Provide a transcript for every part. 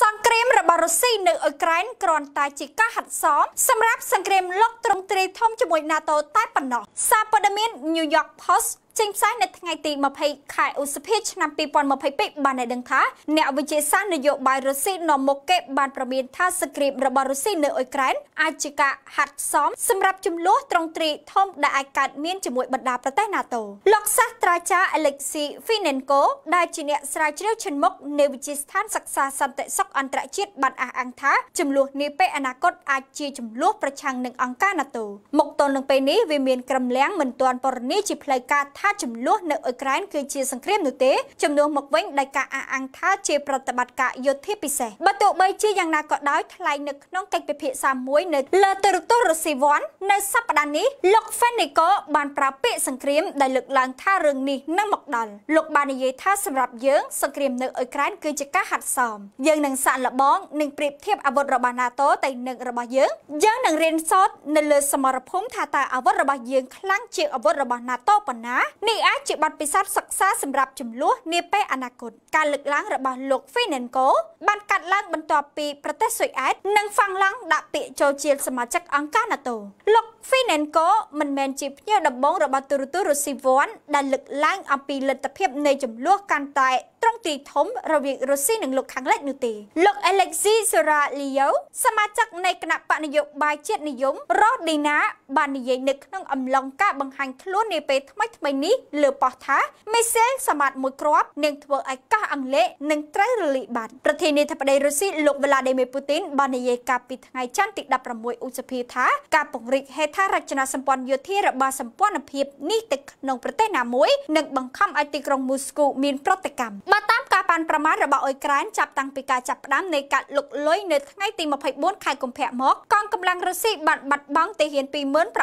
សង្គ្រាមរបស់រុស្ស៊ីនៅអ៊ុយក្រែនគ្រាន់តែជាការហាត់សមសម្រាប់សង្គ្រាមលោកទ្រង់ទ្រាយធំជាមួយ NATO តែប៉ុណ្ណោះសារព័ត៌មាន New York Post ចេញផ្សាយនៅថ្ងៃទី20ខែឧសភាឆ្នាំ2022បានឲ្យដឹងថាអ្នកវិទ្យាសាស្ត្រនយោបាយរុស្ស៊ីនាំមុខគេបានប្រមានថាសក្រីបរបស់រុស្ស៊ីនៅអ៊ុយក្រែនអាចជាការហាត់សមសម្រាប់ចំនួនត្រង់ត្រីធំដែលអាចកើតមានជាមួយបណ្ដាប្រទេស NATO លោកសាស្ត្រាចារ្យ Alexei Finenko ដែលជាអ្នកស្រាវជ្រាវឈិនមុខនៃវិទ្យាស្ថានសិក្សាសន្តិសុខអន្តរជាតិបានអះអាងថាចំនួននេះពេលអនាគតអាចជាចំនួនប្រឆាំងនឹងអង្គការ NATO មកទល់នឹងពេលនេះវាមានក្រំលៀងមិនទាន់បរិនីជាផ្លូវការថាចំនួននៅអ៊ុយក្រែនគឺជាសង្គ្រាមនោះទេចំនួនមកវិញដោយការអះអាងថាជាប្រតិបត្តិការយោធាពិសេសបើទោះបីជាយ៉ាងណាក៏ដោយថ្លែងនៅក្នុងកិច្ចពិភាក្សាមួយនៅលើទូរទស្សន៍រុស្ស៊ីវ៉ាន់នៅសប្តាហ៍នេះលោក Feniko បានប្រើពាក្យសង្គ្រាមដែលលើកឡើងថារឿងនេះនឹងមកដល់លោកបាននិយាយថាសម្រាប់យើងសង្គ្រាមនៅអ៊ុយក្រែនគឺជាការហាត់សមយើងនឹងសាកល្បងនិងប្រៀបធៀបអាវុធរបស់ NATO ទៅនឹងរបស់យើងយើងនឹងរៀនសូត្រនៅលើសមរភូមិថាតើអាវុធរបស់យើងខ្លាំងជាងអាវុធរបស់ NATO ប៉ុណ្ណានេះអាចជាបទពិសោធន៍សិក្សាសម្រាប់ចំនួននាពេលអនាគតការលើកឡើងរបស់លោក Financo បានកាត់ឡើងបន្ទាប់ពីប្រទេសស៊ុយអែតនិងហ្វាំងឡង់ដាក់ពាក្យចូលជាសមាជិកអង្គការ NATO លោក Financo មិនមែនជាភ្ញៀវដំបូងរបស់ទូរទស្សន៍រុស្ស៊ីវ៉ាន់ដែលលើកឡើងអំពីលទ្ធភាពនៃចំនួនកាន់តែត្រង់ទីធំរវាងរុស្ស៊ីនិងលោកខាងលិចនោះទេលោក Alexei Soralio សមាជិកនៃគណៈបកនយោបាយជាតិនិយម Rodina បាននិយាយនៅក្នុងអំឡុងការបង្ហាញខ្លួននាពេលថ្មីថ្មីនេះលើប៉ោះថាមីសែលសម្បត្តិមួយគ្រាប់នឹងធ្វើឲ្យកាសអង់គ្លេសនឹងត្រូវរលីបាត់ប្រធានាធិបតីរុស្ស៊ីលោក Vladimir Putin បាននិយាយកាលពីថ្ងៃច័ន្ទទី16ឧសភាថាការពង្រីកហេដ្ឋារចនាសម្ព័ន្ធយោធារបស់សម្ព័ន្ធភាពនេះទៅក្នុងប្រទេសណាមួយនឹងបង្ខំឲ្យទីក្រុងមូស្គូមានប្រតិកម្មបើតាមការប៉ាន់ប្រមាណរបស់អ៊ុយក្រែនចាប់តាំងពីការចាប់ផ្ដើមនៃការលុកលុយនៅថ្ងៃទី24ខែកុម្ភៈមកកងកម្លាំងរុស្ស៊ីបានបាត់បង់ទាហាន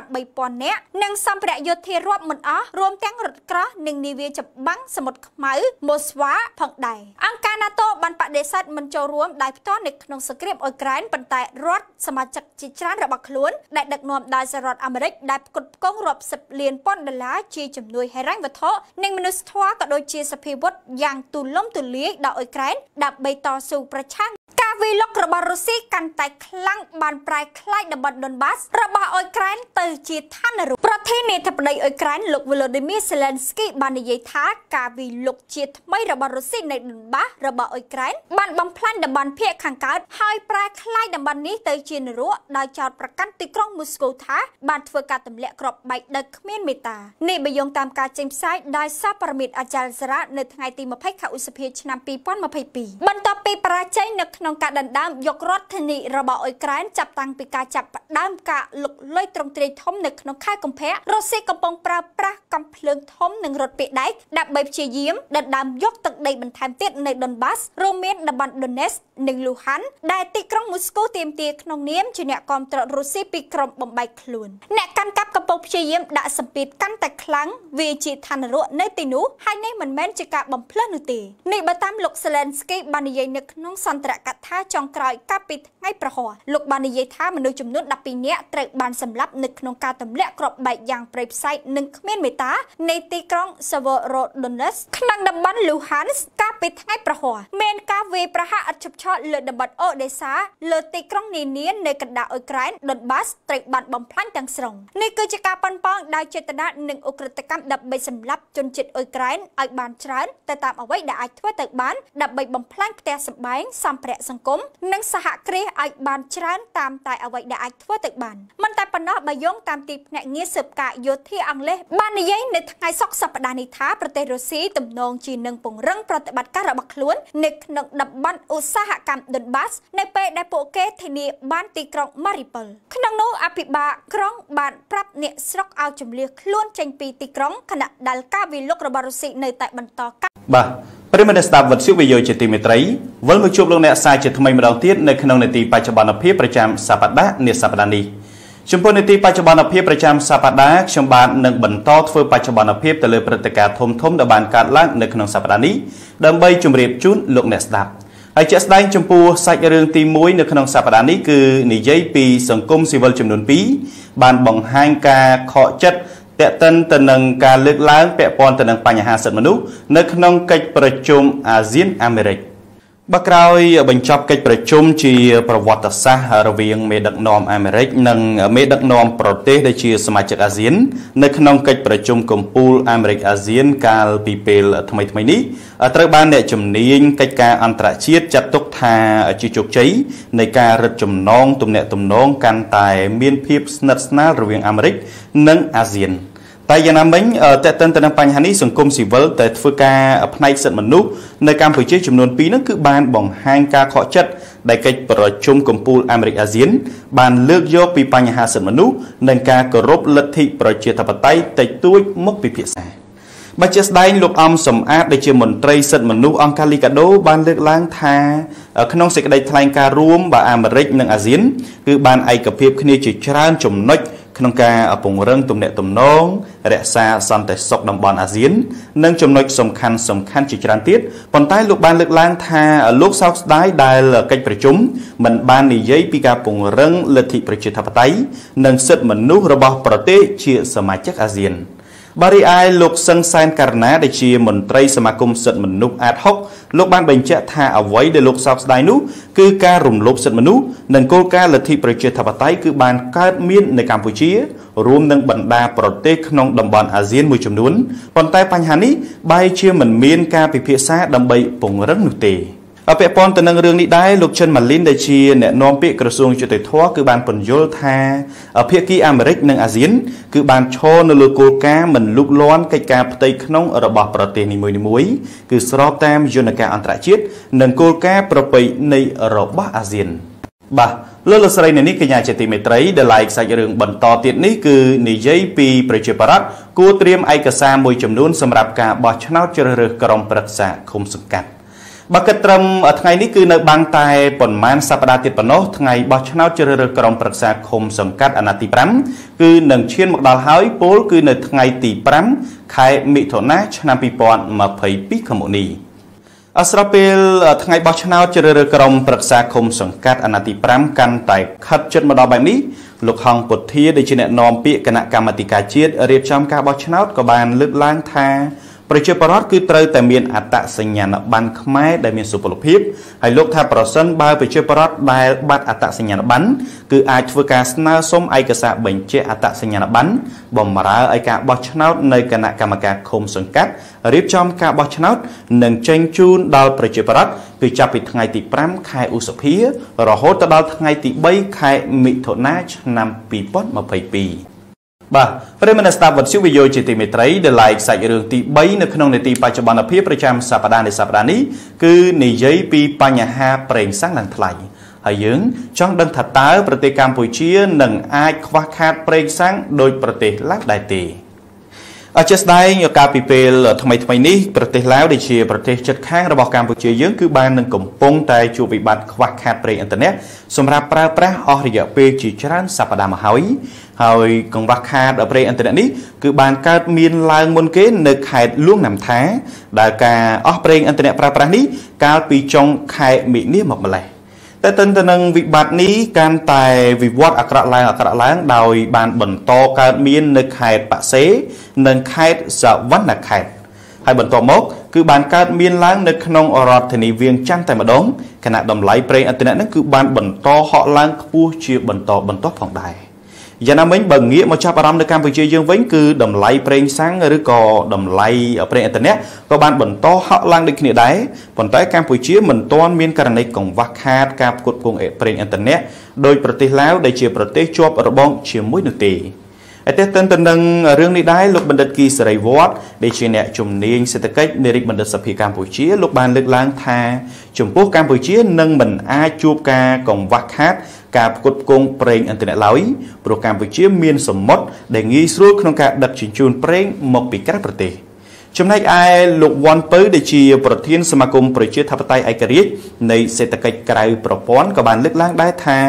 28,000នាក់និងសម្ភារៈយោធារាប់មិនអស់រួមទាំងរថក្រោះនិងនាវាច្បាំងសមុទ្រខ្មៅម៉ូស្វ៉ាផងដែរអង្គការ NATO បានបដិសេធមិនចូលរួមដោយផ្ទាល់នៅក្នុងសង្គ្រាមអ៊ុយក្រែនប៉ុន្តែរដ្ឋសមាជិកជាច្រើនរបស់ខ្លួនដែលដឹកនាំដោយសហរដ្ឋអាមេរិកដែលផ្គត់ផ្គង់រាប់សិបលានប៉ុនដុល្លារជាជំនួយហិរញ្ញវត្ថុនិងមនុស្សធម៌ក៏ដូចជាសភាវុធយ៉ាងទូទូលំទូលាយដល់អ៊ុយក្រែនដើម្បីតស៊ូប្រឆាំងវីលុករបស់រុស្ស៊ីកាន់តែខ្លាំងបានប្រែក្លាយតំបន់ដុនបាសរបស់អ៊ុយក្រែនទៅជាឋានរូបប្រធានាធិបតីអ៊ុយក្រែនលោក Volodymyr Zelensky បាននិយាយថាការវីលុកជាថ្មីរបស់រុស្ស៊ីនៅដុនបាសរបស់អ៊ុយក្រែនបានបំផ្លាញតំបន់ភាគខាងកើតហើយប្រែក្លាយតំបន់នេះទៅជានរកដោយចោទប្រកាន់ទីក្រុងមូស្គូថាបានធ្វើការទម្លាក់គ្រាប់បែកដឹកគ្មានមេត្តានេះបយងតាមការចេញផ្សាយដោយសារប្រមិតអាចារ្យសារៈនៅថ្ងៃទី20ខែឧសភាឆ្នាំ2022បន្ទាប់ពីបរាជ័យនៅក្នុងការការដណ្ដើមយករដ្ឋធានីរបស់អ៊ុយក្រែនចាប់តាំងពីការចាប់ផ្ដើមការលុកលុយទ្រង់ទ្រាយធំនៅក្នុងខែកុម្ភៈរុស្ស៊ីកំពុងប្រើប្រាស់កំភ្លើងធំ និងរថពីដែកដើម្បីព្យាយាមដណ្ដើមយកទឹកដីបន្ថែមទៀតនៅដុនបាសរួមមានតំបន់ដុនណេសនិងលូហាន់ដែលទីក្រុងមូស្គូទាមទារក្នុងនាមជាអ្នកគ្រប់គ្រងរុស្ស៊ីពីក្រុមបំបែកខ្លួនអ្នកកាន់កាប់កំពុងព្យាយាមដាក់សម្ពាធកាន់តែខ្លាំងវាជាឋានរកនៅទីនោះហើយនេះមិនមែនជាការបំផ្លើសនោះទេនេះបើតាមលោកសេឡែនស្គីបាននិយាយនៅក្នុងសន្ទរកថាថាចុងក្រោយកាលពីថ្ងៃប្រហ័សលោកបាននិយាយថាមនុស្សចំនួន12នាក់ត្រូវបានសម្លាប់នៅក្នុងការទម្លាក់គ្រាប់បែកយ៉ាងព្រៃផ្សៃនិងគ្មានមេត្តានៃទីក្រុង Severodonetsk ក្នុងតំបន់ Luhansk កាលពីថ្ងៃប្រហ័សមានការវាយប្រហារឥតឈប់ឈរលើតំបន់ Odessa លើទីក្រុងនានានៅកណ្ដាលអ៊ុយក្រែន Donbass ត្រូវបានបំផ្លាញទាំងស្រុងនេះគឺជាការប៉ុនប៉ងដោយចេតនានិងអุกក្រិតកម្មដើម្បីសម្លាប់ជនជាតិអ៊ុយក្រែនឲ្យបានច្រើនទៅតាមអ្វីដែលអាចធ្វើទៅបានដើម្បីបំផ្លាញផ្ទះសម្បែងសម្ភារៈសង្គមង្គមនិងសហគ្រាសអាចបានច្រើនតាមតែអ្វីដែលអាចធ្វើទៅបានមិនតែប៉ុណ្ណោះបើយោងតាមទីភ្នាក់ងារស៊ើបការយោធាអង់គ្លេសបាននិយាយនៅថ្ងៃសុក្រសប្តាហ៍នេះថាប្រទេសរុស្ស៊ីទំនងជានឹងពង្រឹងប្រតិបត្តិការរបស់ខ្លួននៅក្នុងតំបន់ឧស្សាហកម្ម Donbass នៅពេលដែលពួកគេធានាបានទីក្រុង Mariupol ក្នុងនោះអភិបាលក្រុងបានប្រាប់អ្នកស្រុកឲ្យជំលៀសខ្លួនចេញពីទីក្រុងខណៈដែលការវិលុករបស់រុស្ស៊ីនៅតែបន្តកាត់បាទប្រិមត្តស្ដាប់វិទ្យុវិយោជាទីមេត្រីវិលមកជួបលោកអ្នកសាជាថ្មីម្ដងទៀតនៅក្នុងនេតិបច្ចុប្បន្នភាពប្រចាំសប្ដាហ៍នេះសប្ដាហ៍នេះចំពោះនេតិបច្ចុប្បន្នភាពប្រចាំសប្ដាហ៍ខ្ញុំបាទនឹងបន្តធ្វើបច្ចុប្បន្នភាពទៅលើព្រឹត្តិការណ៍ធំធំដែលបានកើតឡើងនៅក្នុងសប្ដាហ៍នេះដើម្បីជម្រាបជូនលោកអ្នកស្ដាប់ហើយជាក់ស្ដែងចំពោះសាច់រឿងទី1នៅក្នុងសប្ដាហ៍នេះគឺនិយាយពីសង្គមស៊ីវិលចំនួន2បានបង្ហាញការខកចិត្តតកតិនទៅនឹងការលើកឡើង ពាក់ព័ន្ធទៅនឹងបញ្ហាសិទ្ធិមនុស្សនៅក្នុងកិច្ចប្រជុំអាស៊ានអាមេរិកបកក្រោយបញ្ចប់កិច្ចប្រជុំជាប្រវត្តិសាស្ត្ររវាងមេដឹកនាំអាមេរិក និងមេដឹកនាំប្រទេសដែលជាសមាជិកអាស៊ាន នៅក្នុងកិច្ចប្រជុំកំពូលអាមេរិកអាស៊ាន កាលពីពេលថ្មីថ្មីនេះត្រូវបានអ្នកជំនាញកិច្ចការអន្តរជាតិចាត់ទុកថាជាជោគជ័យនៃការរឹតចំណងទំនាក់ទំនងកាន់តែមានភាពស្និទ្ធស្នាលរវាងអាមេរិក និងអាស៊ាន។តែយ៉ាងណាមិញតេតិនទៅនឹងបញ្ហានេះសង្គមស៊ីវិលតែធ្វើការផ្នែកសិទ្ធិមនុស្សនៅកម្ពុជាចំនួន2នោះគឺបានបង្ហាញការខកចិត្តដែលកិច្ចប្រជុំកំពូលអាមេរិកអាស៊ានបានលើកយកពីបញ្ហាសិទ្ធិមនុស្សនិងការគោរពលទ្ធិប្រជាធិបតេយ្យតិចតួចមកពិភាក្សាបច្ចុប្បន្នលោកអំសំអាតដែលជាមន្ត្រីសិទ្ធិមនុស្សអង្គការលីកាដូបានលើកឡើងថាក្នុងសេចក្តីថ្លែងការណ៍រួមរបស់អាមេរិកនិងអាស៊ានគឺបានឯកភាពគ្នាជាច្រើនចំណុចក្នុងការពង្រឹងទំនាក់ទំនង រក្សាសន្តិសុខតំបន់អាស៊ាននិងចំណុចសំខាន់សំខាន់ជាច្រើនទៀតប៉ុន្តែលោកបានលើកឡើង ថា លោកសោកស្ដាយដែលកិច្ចប្រជុំមិន បាននិយាយពីការពង្រឹងលទ្ធិប្រជាធិបតេយ្យនិងសិទ្ធិមនុស្សរបស់ប្រទេសជាសមាជិកអាស៊ាន។បរិអាយលោកសឹងសែនករណាដែលជាមន្ត្រីសមាគមសិទ្ធិមនុស្សអាត6លោកបានបញ្ជាក់ថាអ្វីដែលលោកសោកស្ដាយនោះគឺការរំលោភសិទ្ធិមនុស្សនិងគោលការណ៍លទ្ធិប្រជាធិបតេយ្យគឺបានកើតមាននៅកម្ពុជា រួមនឹងបណ្ដាប្រទេសក្នុងតំបន់អាស៊ានមួយចំនួនប៉ុន្តែបញ្ហានេះបែរជាមិនមានការពិភាក្សាដើម្បីពង្រឹងនោះទេ។ពាក់ព័ន្ធទៅនឹងរឿងនេះដែរលោកចិនម៉ាលីនដែលជាអ្នកនាំពាក្យក្រសួងយុតិធធគឺបានពន្យល់ថាភាគីអាមេរិក និងអាស៊ានគឺបានឈរនៅលើគោលការណ៍មិនលុកលាន់កិច្ចការផ្ទៃក្នុងរបស់ប្រទេសនីមួយៗគឺស្របតាមយន្តការអន្តរជាតិនិងគោលការណ៍ប្រពៃណីរបស់អាស៊ានបាទលោកលោកស្រីនៅនេះកញ្ញាជាទីមេត្រីដែលឡាយខ្សាច់រឿង បន្តទៀតនេះគឺនិយាយពីប្រជាប្រដ្ឋគួរត្រៀមឯកសារមួយចំនួន សម្រាប់ការបោះឆ្នោតជ្រើសរើសក្រុមប្រឹក្សាឃុំសង្កាត់បើគិតត្រឹមថ្ងៃនេះគឺនៅបាំងតែប៉ុន្មានសប្តាហ៍ទៀតប៉ុណ្ណោះថ្ងៃបោះឆ្នោតជ្រើសរើសក្រុមប្រឹក្សាឃុំសង្កាត់អាណត្តិទី5គឺនឹងឈានមកដល់ហើយពលគឺនៅថ្ងៃទី5ខែមិថុនាឆ្នាំ2022ខាងមុខនេះអស្របពេលថ្ងៃបោះឆ្នោតជ្រើសរើសក្រុម ប្រឹក្សាឃុំសង្កាត់អាណត្តិទី5កាន់តែខិតជិតមកដល់បែបនេះលោកហងពុធាដែលជាអ្នកណែនាំពាក្យគណៈកម្មាធិការជាតិរៀបចំការបោះឆ្នោតក៏បានលើកឡើងថាប្រជាពលរដ្ឋគឺត្រូវតែមានអត្តសញ្ញាណប័ណ្ណខ្មែរដែលមានសុពលភាពហើយលោកថាប្រសិនបើប្រជាពលរដ្ឋដែលបាត់អត្តសញ្ញាណប័ណ្ណគឺអាចធ្វើការស្នើសុំឯកសារបញ្ជាក់អត្តសញ្ញាណប័ណ្ណបំរើឲ្យការបោះឆ្នោតនៅគណៈកម្មការឃុំសង្កាត់រៀបចំការបោះឆ្នោត និងចេញជូនដល់ប្រជាពលរដ្ឋគឺចាប់ពីថ្ងៃទី5ខែឧសភា រហូតដល់ថ្ងៃទី3ខែមិថុនាឆ្នាំ2022បាទប្រិមនស្តាប់វត្តជវិយោជាទីមេត្រីដែលឡាយសាច់រឿងទី3នៅក្នុងនេតិបច្ចុប្បន្នភាពប្រចាំសប្តាហ៍នៃសប្តាហ៍នេះគឺនិយាយពី បញ្ហាប្រេងសាំងឡើងថ្លៃហើយយើងចង់ដឹងថាតើ ប្រទេសកម្ពុជានឹងអាចខ្វះខាតប្រេងសាំងដោយប្រទេសឡាវដែរទេ។អជាស្ដែងកាលពីពេលថ្មីថ្មីនេះប្រទេសឡាវដែលជាប្រទេសជិតខាងរបស់កម្ពុជាយើង គឺបាននឹងកំពុងតែជួបវិបត្តិខ្វះខាតប្រេងឥន្ធនៈសម្រាប់ប្រើប្រាស់អស់រយៈពេលជាច្រើនសប្តាហ៍មកហើយហើយកង្វះខាតប្រេងឥន្ធនៈនេះគឺបានកើតមានឡើងមុនគេនៅខេត្តលួងណាំថាដែលការអស់ប្រេងឥន្ធនៈប្រើប្រាស់នេះកាលពីចុងខែមិនិនាមកម្លេះ។តែទន្ទឹមនឹងវិបត្តិនេះកាន់តែវិវត្តអាក្រក់ឡើងអាក្រក់ឡើងដោយបានបន្តកើតមាននៅខេត្តបសេនិងខេត្តសវណ្ណខេត្តហើយបន្តមកគឺបានកើតមានឡើងនៅក្នុងរដ្ឋធានីវៀងច័ន្ទតែម្ដងគណៈតម្លៃប្រេងឥន្ធនៈនឹងគឺបានបន្តហក់ឡើងខ្ពស់ជាបន្តបន្តផងដែរ។យ៉ាងណាមិញបើងាកមកចាប់អារម្មណ៍នៅកម្ពុជាយើងវិញគឺតម្លៃប្រេងសាំងឬក៏តម្លៃប្រេងឥន្ធនៈក៏បានបន្តហក់ឡើងដូចគ្នាដែរប៉ុន្តែកម្ពុជាមិនទាន់មានករណីកង្វះខាត ការផ្គត់ផ្គង់ប្រេងឥន្ធនៈដោយប្រទេសឡាវដែលជាប្រទេសជាប់របងជាមួយនោះទេឯតេតិនទៅនឹងរឿងនេះដែរលោកបណ្ឌិត គីសេរីវត្តដែលជាអ្នកជំនាញសេដ្ឋកិច្ចនៃរាជបណ្ឌិតសភាកម្ពុជាលោកបានលើកឡើងថាចំពោះកម្ពុជានឹងមិនអាចជួបការកង្វះខាតការផ្គត់ផ្គង់ប្រេងឥន្ធនៈឡើយព្រោះកម្ពុជាមានសមុទ្រដែលងាយស្រួលក្នុងការដឹកជញ្ជូនប្រេងមកពីក្រៅប្រទេស ចំណែកឯលោកវ៉ាន់ពៅដែលជា ប្រធាន សមាគមប្រជាធិបតេយ្យឯករាជ្យនៃសេដ្ឋកិច្ចក្រៅប្រព័ន្ធក៏បានលើកឡើងដែរថា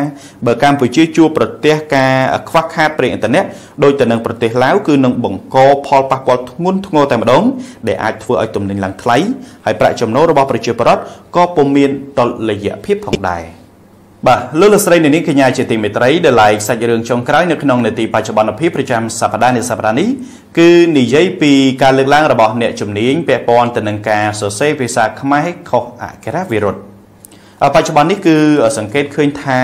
បើកម្ពុជាជួបប្រទះការខ្វះខាតប្រេងឥន្ធនៈដោយទៅនឹងប្រទេសឡាវគឺនឹងបង្កផលប៉ះពាល់ធ្ងន់ធ្ងរតែម្ដងដែលអាចធ្វើឲ្យទំនិញឡើងថ្លៃហើយប្រាក់ចំណូលរបស់ប្រជាពលរដ្ឋក៏ពុំមានតុល្យភាពផងដែរ។បាទលោកលោកស្រីនាងកញ្ញាជាទីមេត្រីដែលឡាយសាច់រឿងចុងក្រោយនៅក្នុងនាទីបច្ចុប្បន្នភាពប្រចាំសប្តាហ៍នេះសប្តាហ៍នេះគឺនិយាយពីការលើកឡើងរបស់អ្នកជំនាញពាក់ព័ន្ធទៅនឹងការសរសេរភាសាខ្មែរខុសអក្ខរាវិរុទ្ធបច្ចុប្បន្ននេះគឺសង្កេតឃើញថា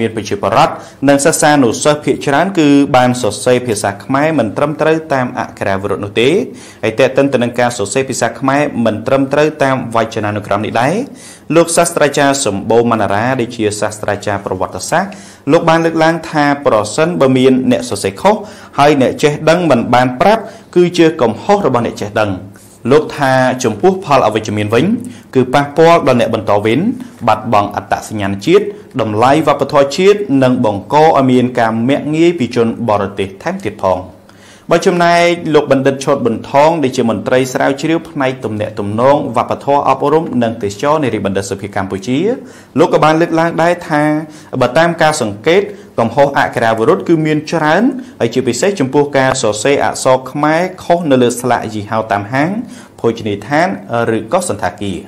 មានប្រជាប្រដ្ឋនិងសិស្សានុសិស្សភាគច្រើនគឺបានសរសេរភាសាខ្មែរមិនត្រឹមត្រូវតាមអក្ខរាវិរុទ្ធនោះទេហើយតេតិនទៅនឹងការសរសេរភាសាខ្មែរមិនត្រឹមត្រូវតាមវចនានុក្រមនេះដែរលោកសាស្ត្រាចារ្យសម្បូរមណ្ណារាដែលជាសាស្ត្រាចារ្យប្រវត្តិសាស្ត្រលោកបានលើកឡើងថាប្រសិនបើមានអ្នកសរសេរខុសហើយអ្នកចេះដឹងមិនបានប្រាប់គឺជាកំហុសរបស់អ្នកចេះដឹង។លោកថាចំពោះផលអវិជ្ជមានវិញគឺប៉ះពាល់ដល់អ្នកបន្តវេនបាត់បង់អត្តសញ្ញាណជាតិតម្លៃវប្បធម៌ជាតិនិងបង្កឲ្យមានការមាក់ងាយពីជនបរទេសថែមទៀតផងបើចំណែកលោកបណ្ឌិតឈុតបន្ថងដែលជាមន្ត្រីស្រាវជ្រាវផ្នែកទំនាក់ទំនងវប្បធម៌អប់រំ និងទេសចរនៃរាជបណ្ឌិតសភាកម្ពុជាលោកក៏បានលើកឡើងដែរថាបើតាមការសង្កេតកំហុសអក្ខរាវិរុទ្ធគឺមានច្រើនហើយជាពិសេសចំពោះការសរសេរអក្សរខ្មែរខុសនៅលើស្លាកយីហោតាមហាងភោជនីយដ្ឋានឬក៏សន្តាគារ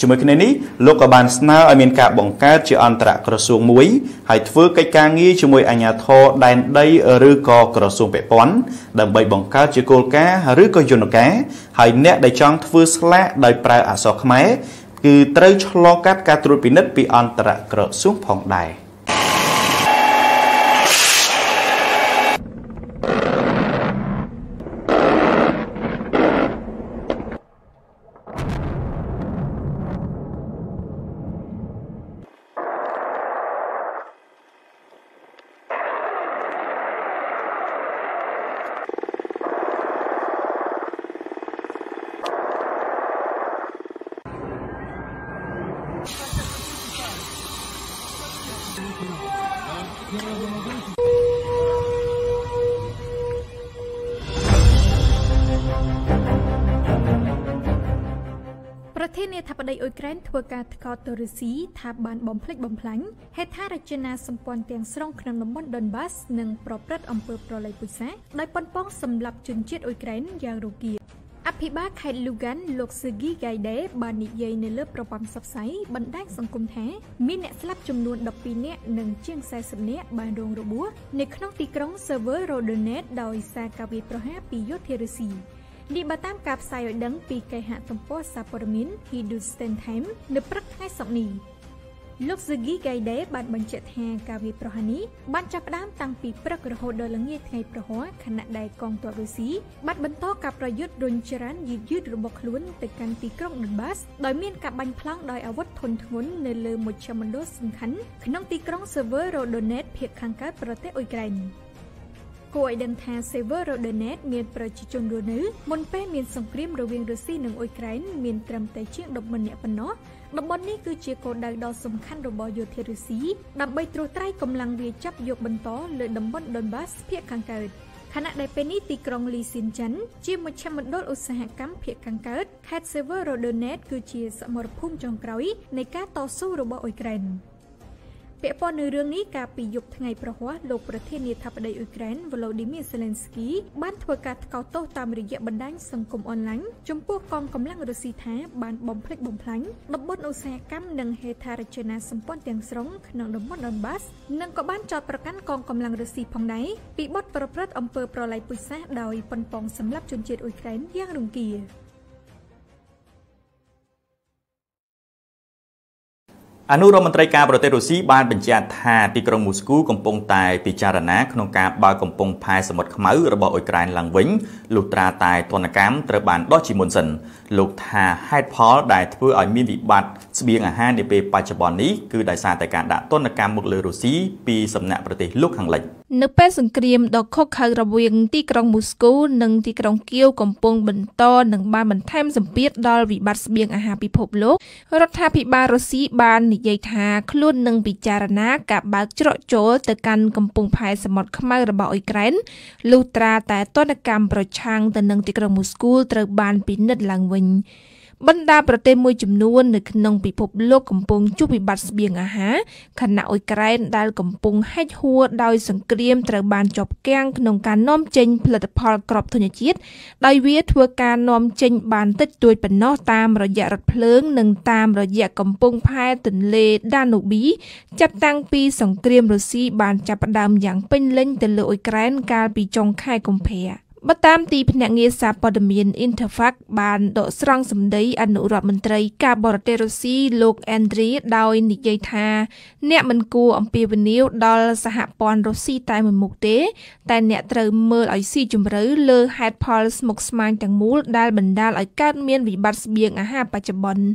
ជាមួយគ្នានេះលោកក៏បានស្នើឲ្យមានការបង្កើតជាអន្តរក្រសួងមួយហើយធ្វើកិច្ចការងារជាមួយអាជ្ញាធរដែនដីឬក៏ក្រសួងពាក់ព័ន្ធដើម្បីបង្កើតជាគោលការណ៍ឬក៏យន្តការហើយអ្នកដែលចង់ធ្វើស្លាកដោយប្រើអក្សរខ្មែរគឺត្រូវឆ្លងកាត់ការត្រួតពិនិត្យពីអន្តរក្រសួងផងដែរ។ធានាធិបតីអ៊ុយក្រែនធ្វើការថ្កោលទៅរុស្ស៊ីថាបានបំផ្លិចបំផ្លាញហេដ្ឋារចនាសម្ព័ន្ធទាំងស្រុងក្នុងតំបន់ Donbas និង ប្រព្រឹត្តអំពើប្រល័យពូជសាសន៍ដោយប៉ុនប៉ងសម្លាប់ជនជាតិអ៊ុយក្រែនយ៉ាងរងាអភិបាលខេត្ត Lugan លោក Sergey Gaidai បាននិយាយនៅលើប្រព័ន្ធផ្សព្វផ្សាយបណ្ដាញសង្គមថា មានអ្នកស្លាប់ចំនួន12នាក់និងជាង40នាក់បានរងរបួសនៅក្នុង ទីក្រុង Severodonetsk ដោយសារការវាយប្រហារពីយោធារុស្ស៊ីនេះបើតាមការផ្សាយឲ្យដឹងពីគេហទំព័រសារព័ត៌មាន Hindustan Times នៅព្រឹកថ្ងៃសុក្រនេះលោក Sergey Gaidai បានបញ្ជាក់ថាការវាយប្រហារនេះបានចាប់ផ្ដើមតាំងពីព្រឹករហូតដល់ល្ងាចថ្ងៃប្រហ័សខណៈដែលកងទ័ពរុស្ស៊ីបានបន្តការប្រយុទ្ធរុញច្រានយឺតយឺតរបស់ខ្លួនទៅកាន់ទីក្រុង Donbas ដោយមានការបាញ់ផ្លង់ដោយអាវុធធុនធ្ងន់នៅលើមជ្ឈមណ្ឌលសំខាន់ក្នុងទីក្រុង Severodonetsk ភាគខាងកើតប្រទេសអ៊ុយក្រែន។គួរឲ្យដឹងថា Severodonetsk មានប្រជាជនរស់នៅមុនពេលមានសង្គ្រាមរវាងរុស្ស៊ីនិងអ៊ុយក្រែនមានត្រឹមតែជាង10ម៉ឺននាក់ប៉ុណ្ណោះតំបន់នេះគឺជាគោលដៅដ៏សំខាន់របស់យោធារុស្ស៊ីដើម្បីត្រួសត្រាយកម្លាំងវាចាប់យកបន្តលើតំបន់ Donbas ភាគខាងកើតខណៈដែលពេលនេះទីក្រុងលីស៊ីនចិនជាមជ្ឈមណ្ឌលឧស្សាហកម្មភាគខាងកើតខេត្ត Severodonetsk គឺជាសមរភូមិចុងក្រោយ នៃការតស៊ូរបស់អ៊ុយក្រែនពាក់ព័ន្ធនឹងរឿងនេះកាលពីយប់ថ្ងៃប្រហ័សលោកប្រធានាធិបតីអ៊ុយក្រែន Volodymyr Zelensky បានធ្វើការថ្កោលទោសតាមរយៈបណ្ដាញសង្គមអនឡាញចំពោះកងកម្លាំងរុស្ស៊ីថាបានបំផ្លិចបំផ្លាញតំបន់ឧស្សាហកម្មនិងហេដ្ឋារចនាសម្ព័ន្ធទាំងស្រុងក្នុងតំបន់ Donbass និងក៏បានចោទប្រកាន់កងកម្លាំងរុស្ស៊ីផងដែរពីបទប្រព្រឹត្តអំពើប្រល័យពូជសាសន៍ដោយប៉ុនប៉ងសម្លាប់ជនជាតិអ៊ុយក្រែនយ៉ាងរង្គាល។អនុរដ្ឋមន្ត្រីការប្រទេសរុស្ស៊ីបានបញ្ជាក់ថាទីក្រុងមូស្គូកំពុងតែពិចារណាក្នុងការបើកកំពង់ផែសមុទ្រខ្មៅរបស់អ៊ុយក្រែនឡើងវិញលុះត្រាតែទណ្ឌកម្មត្រូវបានដោះជាមុនសិនលោកថាហេតុផលដែលធ្វើឲ្យមានវិបត្តិស្បៀងអាហារនាពេលបច្ចុប្បន្ននេះគឺដោយសារតែការដាក់ទណ្ឌកម្មមកលើរុស្ស៊ីពីសំណាក់ប្រទេសលោកខាងលិច។នៅពេលសង្គ្រាមដ៏ខុសខើរវាងទីក្រុងមូស្គូនិងទីក្រុងគៀវកំពុងបន្តនិងបានបន្ថែមសម្ពាធដល់វិបត្តិស្បៀងអាហារពិភពលោករដ្ឋាភិបាលរុស្ស៊ីបាននិយាយថាខ្លួននឹងពិចារណាការបើកច្រកចូលទៅកាន់កំពង់ផែសមុទ្រខ្មៅរបស់អ៊ុយក្រែនលុះត្រាតែទណ្ឌកម្មប្រឆាំងទៅនឹងទីក្រុងមូស្គូត្រូវបានពិនិត្យឡើងវិញ។បណ្ដាប្រទេសមួយចំនួននៅក្នុងពិភពលោកកំពុងជួបវិបត្តិស្បៀងអាហារខណៈអ៊ុយក្រែនដែលកំពុងហែកហួរដោយសង្គ្រាមត្រូវបានជាប់គាំងក្នុងការនាំចេញផលិតផលក្របធញ្ញជាតិដោយវាធ្វើការនាំចេញបានតិចតួចប៉ុណ្ណោះតាមរយៈរថភ្លើង និងតាមរយៈកំពង់ផែទន្លេដានូប៊ីចាប់តាំងពីសង្គ្រាមរុស្ស៊ីបានចាប់ផ្ដើមយ៉ាងពេញលេញទៅលើអ៊ុយក្រែនកាលពីចុងខែកុម្ភៈបើតាមទីភ្នាក់ងារសារព័ត៌មាន Interfax បានដកស្រង់សម្ដីអនុរដ្ឋមន្ត្រីការបរទេសរុស្ស៊ីលោក Andriy ដោយនិយាយថាអ្នកមិនគួរអំពាវនាវដល់សហព័ន្ធរុស្ស៊ីតែមួយមុខទេតែអ្នកត្រូវមើលឲ្យស៊ីជម្រៅលើហេតុផលស្មុគស្មាញទាំងមូលដែលបណ្ដាលឲ្យកើតមានវិបត្តិស្បៀងអាហារបច្ចុប្បន្ន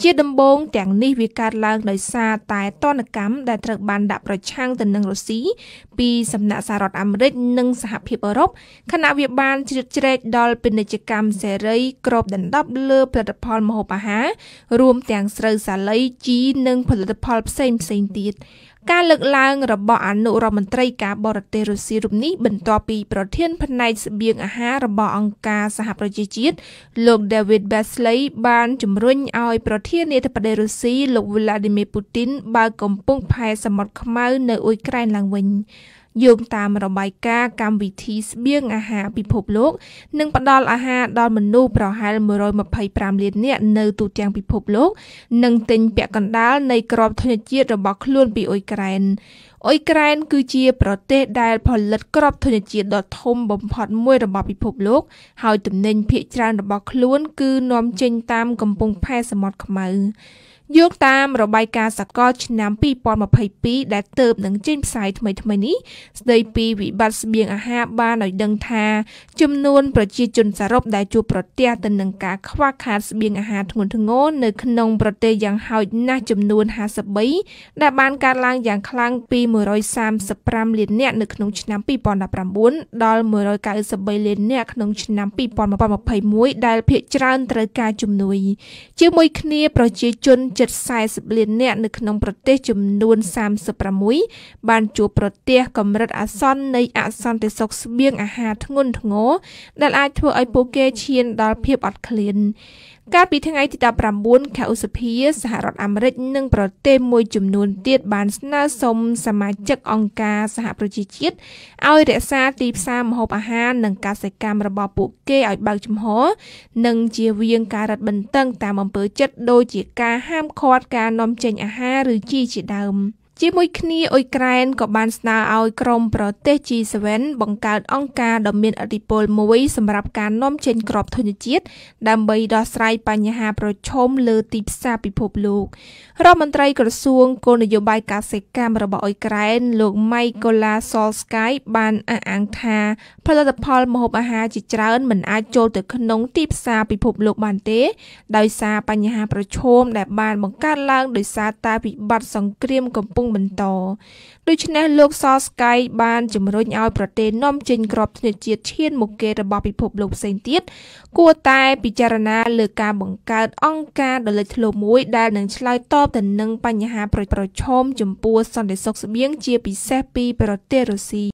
ជាដំបូងទាំងនេះវាកើតឡើងដោយសារតែតនកម្មដែលត្រូវបានដាក់ប្រឆាំងទៅនឹងរុស្ស៊ីពីសំណាក់សហរដ្ឋអាមេរិកនិងសហភាពអឺរ៉ុបខណៈវាបានជ្រៀតជ្រែកដល់ពាណិជ្ជកម្មសេរី ក្របដណ្ដប់លើផលិតផលម្ហូបអាហាររួមទាំងស្រូវសាលីជីនិងផលិតផលផ្សេងផ្សេងទៀតការលើកឡើងរបស់អនុរដ្ឋមន្ត្រីការបរទេសរុស្ស៊ីរូបនេះបន្ទាប់ពី ប្រធាន ផ្នែកស្បៀងអាហាររបស់អង្គការសហប្រជាជាតិលោក David Beasley បានជំរុញឲ្យប្រធានាធិបតីរុស្ស៊ីលោក Vladimir Putin បើកកំពង់ផែសមុទ្រខ្មៅនៅអ៊ុយក្រែនឡើងវិញ។យោងតាមរបាយការណ៍កម្មវិធីស្បៀងអាហារពិភពលោកនឹងផ្ដល់អាហារដល់មនុស្សប្រហែល125លាននាក់នៅទូទាំងពិភពលោកនិងទិញពាក់កណ្ដាលនៃក្របធញ្ញជាតិរបស់ខ្លួនពីអ៊ុយក្រែនអ៊ុយក្រែនគឺជាប្រទេសដែលផលិតក្របធញ្ញជាតិដ៏ធំបំផុតមួយរបស់ពិភពលោកហើយទំនិញភាគច្រើនរបស់ខ្លួនគឺនាំចេញតាមកំពង់ផែសមុទ្រខ្មៅ។យោងតាមរបាយការណ៍សកលឆ្នាំ2022ដែលទើបនឹងចេញផ្សាយថ្មីៗនេះស្ដីពីវិបត្តិស្បៀងអាហារ បានឲ្យដឹងថាចំនួនប្រជាជនសរុបដែលជួបប្រទះទៅនឹងការខ្វះខាតស្បៀងអាហារធ្ងន់ធ្ងរនៅក្នុងប្រទេសយ៉ាងហោចណាស់ចំនួន53ដែលបានកើនឡើងយ៉ាងខ្លាំងពី135លាននាក់នៅក្នុងឆ្នាំ2019ដល់193លាននាក់ក្នុងឆ្នាំ2021ដែលភាគច្រើនត្រូវការជំនួយ ជាមួយគ្នាប្រជាជនជិត40លាននាក់នៅក្នុងប្រទេស ចំនួន36បានជួបប្រទះកម្រិតអាសន្ននៃអសន្តិសុខស្បៀងអាហារធ្ងន់ធ្ងរដែលអាចធ្វើឲ្យពួកគេឈាន ដល់ភាពអត់ឃ្លានកាលពីថ្ងៃទី19ខែឧសភាសហរដ្ឋអាមេរិកនិងប្រទេសមួយចំនួនទៀតបានស្នើសុំសមាជិកអង្គការសហប្រជាជាតិឲ្យរក្សាទីផ្សារម្ហូបអាហារនិងកសិកម្មរបស់ពួកគេឲ្យបើកចំហនិងជៀសវាងការរឹតបន្តឹងតាមអំពើចិត្តដូចជាការហាមឃាត់ការនាំចេញអាហារឬជីជាដើម។ជាមួយគ្នាអ៊ុយក្រែនក៏បានស្នើឲ្យក្រមប្រទេស G7 បង្កើតអង្គការដ៏មានឥទ្ធិពលមួយសម្រាប់ការនាំចេញគ្រាប់ធញ្ញជាតិដើម្បីដោះស្រាយបញ្ហាប្រឈមលើទីផ្សារពិភពលោករដ្ឋមន្ត្រីក្រសួងគោលនយោបាយកសិកម្មរបស់អ៊ុយក្រែនលោក Mykola Solskjaer បានអះអាងថា ផលិតផលម្ហូបអាហារជាច្រើនមិនអាចចូលទៅក្នុងទីផ្សារពិភពលោកបានទេ ដោយសារបញ្ហាប្រឈមដែលបានបង្កើតឡើងដោយសារតែវិបត្តិសង្គ្រាមកំពុងបន្តដូច្នេះលោកសលស្កៃបានជំរុញឲ្យ ប្រទេសនាំចេញក្របធនជាតិឈានមុខគេរបស់ពិភពលោកផ្សេងទៀតគួរតែ ពិចារណា លើការបង្កើតអង្គការដ៏លេចធ្លោមួយដែលនឹងឆ្លើយតបទៅនឹងបញ្ហាប្រឈមចំពោះសន្តិសុខស្បៀងជាពិសេសពីប្រទេសរុស្ស៊ី